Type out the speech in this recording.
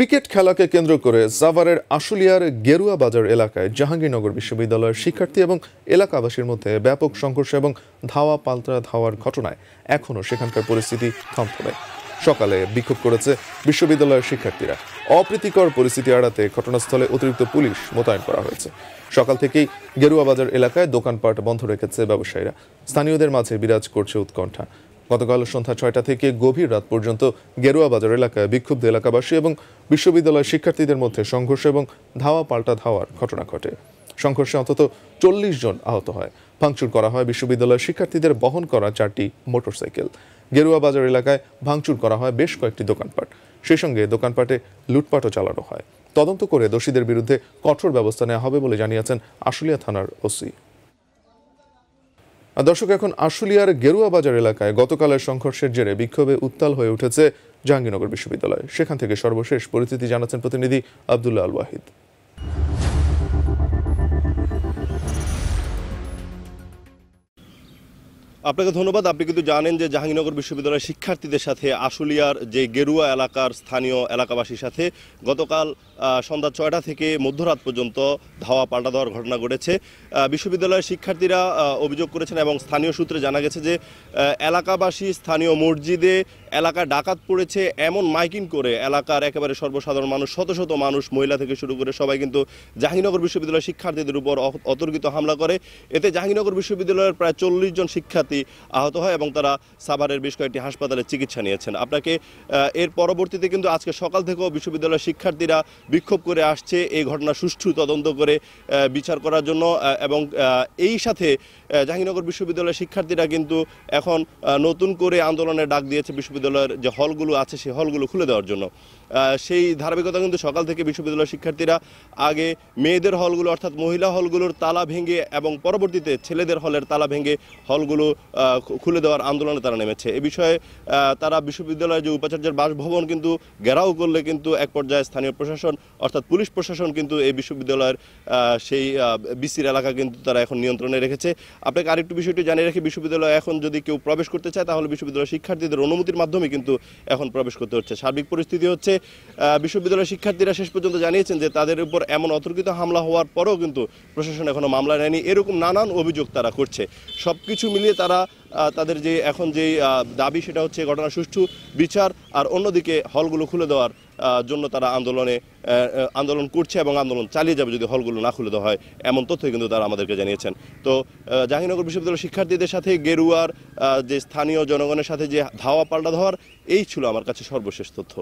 cricket খেলাকে কেন্দ্র করে জাভারের আশুলিয়ার গেরুয়া বাজার এলাকায় জাহাঙ্গীরনগর বিশ্ববিদ্যালয়ের শিক্ষার্থী এবং এলাকাবাসীর মধ্যে ব্যাপক সংঘর্ষ এবং ধাওয়া পাল্টা ধাওয়ার ঘটনায় এখনও সেখানকার পরিস্থিতি থমথমে সকালে বিক্ষোভ করেছে বিশ্ববিদ্যালয়ের শিক্ষার্থীরা অপ্রীতিকর পরিস্থিতি এড়াতে ঘটনাস্থলে অতিরিক্ত পুলিশ মোতায়েন করা হয়েছে সকাল থেকেই গেরুয়া বাজার এলাকায় দোকানপাট বন্ধ রেখেছে ব্যবসায়ীরা স্থানীয়দের মাঝে বিরাজ করছে উৎকণ্ঠা গতকাল সন্ধ্যা ছয়টা থেকে গভীর রাত পর্যন্ত গেরুয়া বাজার এলাকায় বিক্ষুব্ধ এলাকাবাসী এবং বিশ্ববিদ্যালয়ের শিক্ষার্থীদের মধ্যে সংঘর্ষ এবং ধাওয়া পাল্টা ধাওয়ার ঘটনা ঘটে সংঘর্ষে অন্তত চল্লিশ জন আহত হয় ভাঙচুর করা হয় বিশ্ববিদ্যালয়ের শিক্ষার্থীদের বহন করা চারটি মোটরসাইকেল গেরুয়া বাজার এলাকায় ভাঙচুর করা হয় বেশ কয়েকটি দোকানপাট সেই সঙ্গে দোকানপাটে লুটপাটও চালানো হয় তদন্ত করে দোষীদের বিরুদ্ধে কঠোর ব্যবস্থা নেওয়া হবে বলে জানিয়েছেন আশুলিয়া থানার ওসি দর্শক এখন আশুলিয়ার গেরুয়া বাজার এলাকায় গতকালের সংঘর্ষের জেরে বিক্ষোভে উত্তাল হয়ে উঠেছে জাহাঙ্গীরনগর বিশ্ববিদ্যালয় সেখান থেকে সর্বশেষ পরিস্থিতি জানাচ্ছেন প্রতিনিধি আবদুল্লাহ আল ওয়াহিদ আপনাকে ধন্যবাদ আপনি কিন্তু জানেন যে জাহাঙ্গীরনগর বিশ্ববিদ্যালয়ের শিক্ষার্থীদের সাথে আশুলিয়ার যে গেরুয়া এলাকার স্থানীয় এলাকাবাসীর সাথে গতকাল সন্ধ্যা ছয়টা থেকে মধ্যরাত পর্যন্ত ধাওয়া পাল্টা দেওয়ার ঘটনা ঘটেছে বিশ্ববিদ্যালয়ের শিক্ষার্থীরা অভিযোগ করেছেন এবং স্থানীয় সূত্রে জানা গেছে যে এলাকাবাসী স্থানীয় মসজিদে এলাকা ডাকাত পড়েছে এমন মাইকিং করে এলাকার একেবারে সর্বসাধারণ মানুষ শত শত মানুষ মহিলা থেকে শুরু করে সবাই কিন্তু জাহাঙ্গীরনগর বিশ্ববিদ্যালয়ের শিক্ষার্থীদের উপর অতর্কিত হামলা করে এতে জাহাঙ্গীরনগর বিশ্ববিদ্যালয়ের প্রায় চল্লিশ জন শিক্ষার্থী ব্যক্তি আহত হয় এবং তারা সাভারের বেশ কয়েকটি হাসপাতালে চিকিৎসা নিয়েছেন আপনাকে এর পরবর্তীতে কিন্তু আজকে সকাল থেকেও বিশ্ববিদ্যালয়ের শিক্ষার্থীরা বিক্ষোভ করে আসছে এই ঘটনা সুষ্ঠু তদন্ত করে বিচার করার জন্য এবং এই সাথে জাহাঙ্গীরনগর বিশ্ববিদ্যালয়ের শিক্ষার্থীরা কিন্তু এখন নতুন করে আন্দোলনের ডাক দিয়েছে বিশ্ববিদ্যালয়ের যে হলগুলো আছে সেই হলগুলো খুলে দেওয়ার জন্য সেই ধারাবাহিকতা কিন্তু সকাল থেকে বিশ্ববিদ্যালয়ের শিক্ষার্থীরা আগে মেয়েদের হলগুলো অর্থাৎ মহিলা হলগুলোর তালা ভেঙে এবং পরবর্তীতে ছেলেদের হলের তালা ভেঙে হলগুলো খুলে দেওয়ার আন্দোলনে তারা নেমেছে এ বিষয়ে তারা বিশ্ববিদ্যালয়ের যে উপাচার্যের বাসভবন কিন্তু ঘেরাও করলে কিন্তু এক পর্যায়ে স্থানীয় প্রশাসন অর্থাৎ পুলিশ প্রশাসন কিন্তু এই বিশ্ববিদ্যালয়ের সেই বিসির এলাকা কিন্তু তারা এখন নিয়ন্ত্রণে রেখেছে আপনাকে আরেকটু বিষয়টি জানিয়ে রেখে বিশ্ববিদ্যালয়ে এখন যদি কেউ প্রবেশ করতে চায় তাহলে বিশ্ববিদ্যালয়ের শিক্ষার্থীদের অনুমতির মাধ্যমে কিন্তু এখন প্রবেশ করতে হচ্ছে সার্বিক পরিস্থিতি হচ্ছে বিশ্ববিদ্যালয়ের শিক্ষার্থীরা শেষ পর্যন্ত জানিয়েছেন যে তাদের উপর এমন অতর্কিত হামলা হওয়ার পরেও কিন্তু প্রশাসন এখনও মামলা নেয়নি এরকম নানান অভিযোগ তারা করছে সব কিছু মিলিয়ে তারা তারা তাদের যে এখন যে দাবি সেটা হচ্ছে ঘটনা সুষ্ঠু বিচার আর অন্যদিকে হলগুলো খুলে দেওয়ার জন্য তারা আন্দোলনে আন্দোলন করছে এবং আন্দোলন চালিয়ে যাবে যদি হলগুলো না খুলে দেওয়া হয় এমন তথ্য কিন্তু তারা আমাদেরকে জানিয়েছেন তো জাহাঙ্গীরনগর বিশ্ববিদ্যালয়ের শিক্ষার্থীদের সাথে গেরুয়ার যে স্থানীয় জনগণের সাথে যে ধাওয়া পাল্টা ধর এই ছিল আমার কাছে সর্বশেষ তথ্য